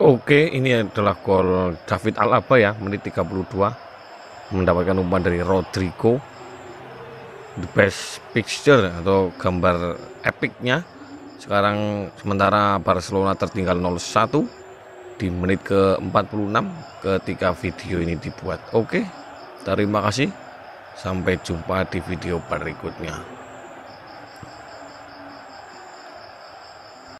Oke, ini adalah gol David Alaba ya, menit 32 mendapatkan umpan dari Rodrigo. The best picture atau gambar epicnya. Sekarang sementara Barcelona tertinggal 0-1 di menit ke-46 ketika video ini dibuat. Oke, terima kasih. Sampai jumpa di video berikutnya.